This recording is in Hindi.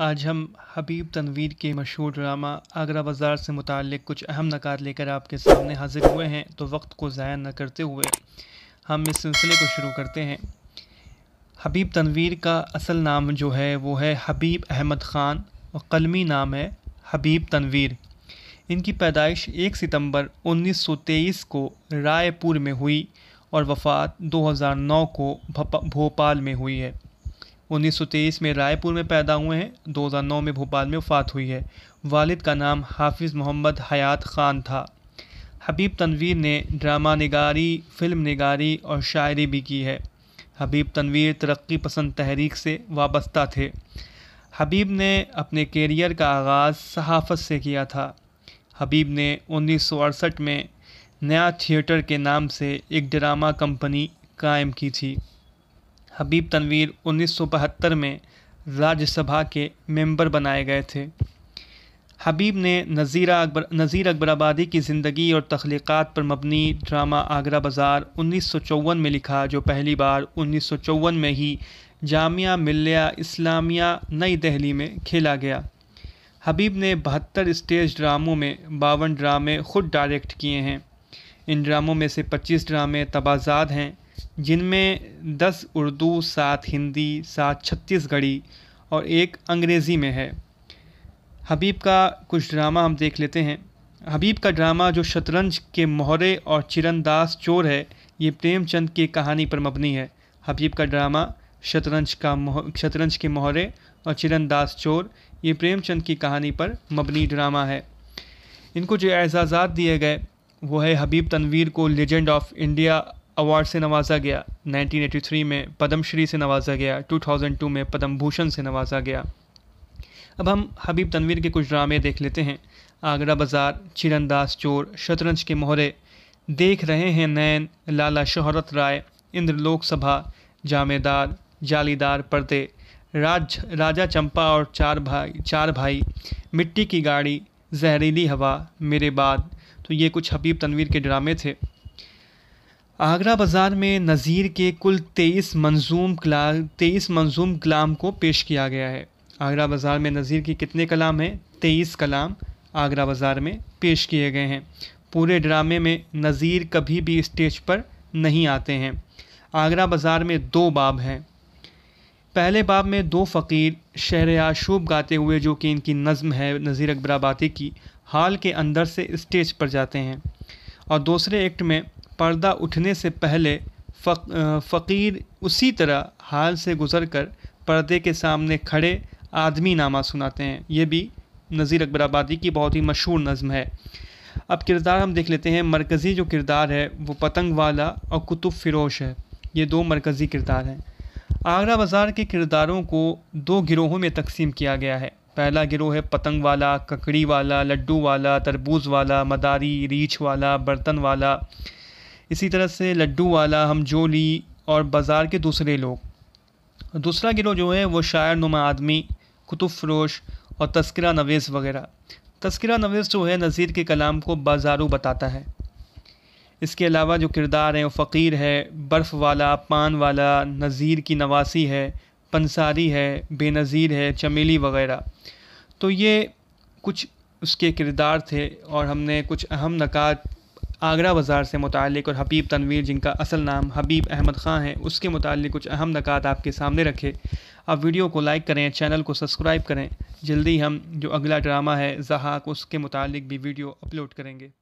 आज हम हबीब तनवीर के मशहूर ड्रामा आगरा बाज़ार से मुतक़ कुछ अहम नकार लेकर आपके सामने हाजिर हुए हैं तो वक्त को ज़ाया न करते हुए हम इस सिलसिले को शुरू करते हैं हबीब तनवीर का असल नाम जो है वो है हबीब अहमद ख़ान और कलमी नाम है हबीब तनवीर इनकी पैदाइश 1 सितंबर 1923 को रायपुर में हुई और वफ़ात 2009 को भोपाल में हुई है उन्नीस में रायपुर में पैदा हुए हैं 2009 में भोपाल में वफात हुई है वालिद का नाम हाफिज़ मोहम्मद हयात ख़ान था हबीब तनवीर ने ड्रामा निगारी फिल्म निगारी और शायरी भी की है हबीब तनवीर तरक्की पसंद तहरीक से वाबस्ता थे हबीब ने अपने कैरियर का आगाज़ सहाफ़त से किया था हबीब ने उन्नीस में नया थिएटर के नाम से एक ड्रामा कंपनी कायम की थी हबीब तनवीर 1972 में राज्यसभा के मेंबर बनाए गए थे हबीब ने नज़ीरा अकबर नज़ीर अकबर आबादी की ज़िंदगी और तख्लीक़ात पर मबनी ड्रामा आगरा बाज़ार उन्नीस में लिखा जो पहली बार उन्नीस में ही जामिया मिल्या इस्लामिया नई दिल्ली में खेला गया हबीब ने बहत्तर स्टेज ड्रामों में बावन ड्रामे खुद डायरेक्ट किए हैं इन ड्रामों में से 25 ड्रामे तबाजाद हैं जिनमें दस उर्दू सात हिंदी सात छत्तीसगढ़ी और एक अंग्रेज़ी में है हबीब का कुछ ड्रामा हम देख लेते हैं हबीब का ड्रामा जो शतरंज के मोहरे और चिरंदास चोर है ये प्रेमचंद की कहानी पर मबनी है हबीब का ड्रामा शतरंज का शतरंज के मोहरे और चिरंदास चोर ये प्रेमचंद की कहानी पर मबनी ड्रामा है इनको जो एजाज़ात दिए गए वो है हबीब तनवीर को लेजेंड ऑफ इंडिया अवार्ड से नवाजा गया 1983 में पद्मश्री से नवाजा गया 2002 में पद्म भूषण से नवाजा गया अब हम हबीब तनवीर के कुछ ड्रामे देख लेते हैं आगरा बाज़ार चिरंदास चोर शतरंज के मोहरे देख रहे हैं नैन लाला शहरत राय लोक सभा जामेदार जालीदार पर्दे राज राजा चंपा और चार भाई चार भाई मिट्टी की गाड़ी जहरीली हवा मेरे बाद तो ये कुछ हबीब तनवीर के ड्रामे थे आगरा बाज़ार में नज़ीर के कुल तेईस मंजूम कला तेईस मंजूम कलाम को पेश किया गया है आगरा बाज़ार में नज़ीर के कितने कलाम हैं तेईस कलाम आगरा बाज़ार में पेश किए गए हैं पूरे ड्रामे में नज़ीर कभी भी स्टेज पर नहीं आते हैं आगरा बाज़ार में दो बाब हैं पहले बाब में दो फ़कीर शहर आशूब गाते हुए जो कि इनकी नज़म है नज़ीर अकबराबादी की हाल के अंदर से स्टेज पर जाते हैं और दूसरे एक्ट में पर्दा उठने से पहले फ़क, फ़कीर उसी तरह हाल से गुज़र कर पर्दे के सामने खड़े आदमी नामा सुनाते हैं ये भी नज़ीर अकबर आबादी की बहुत ही मशहूर नज़म है अब किरदार हम देख लेते हैं मरकज़ी जो किरदार है वो पतंग वाला और कुतुब फिरोश है ये दो मरकज़ी किरदार हैं आगरा बाज़ार के किरदारों को दो गिरोहों में तकसीम किया गया है पहला गिरोह है पतंग वाला ककड़ी वाला लड्डू वाला तरबूज वाला मदारी रीछ वाला बर्तन वाला इसी तरह से लड्डू वाला हमजोली और बाज़ार के दूसरे लोग दूसरा गिरोह जो है वो शायर नुमा आदमी कुतुब फरोश और तस्करा नवेस वगैरह तस्करा नवेस जो है नज़ीर के कलाम को बाजारू बताता है इसके अलावा जो किरदार हैं वो फ़कीर है बर्फ़ वाला पान वाला नज़ीर की नवासी है पंसारी है बेनज़ीर है चमेली वगैरह तो ये कुछ उसके किरदार थे और हमने कुछ अहम नकात आगरा बाज़ार से मुतक और हबीब तनवीर जिनका असल नाम हबीब अहमद ख़ान है उसके मुतल कुछ अहम नकात आपके सामने रखे आप वीडियो को लाइक करें चैनल को सब्सक्राइब करें जल्दी हम जो अगला ड्रामा है जहाक उसके मुतालिक भी वीडियो अपलोड करेंगे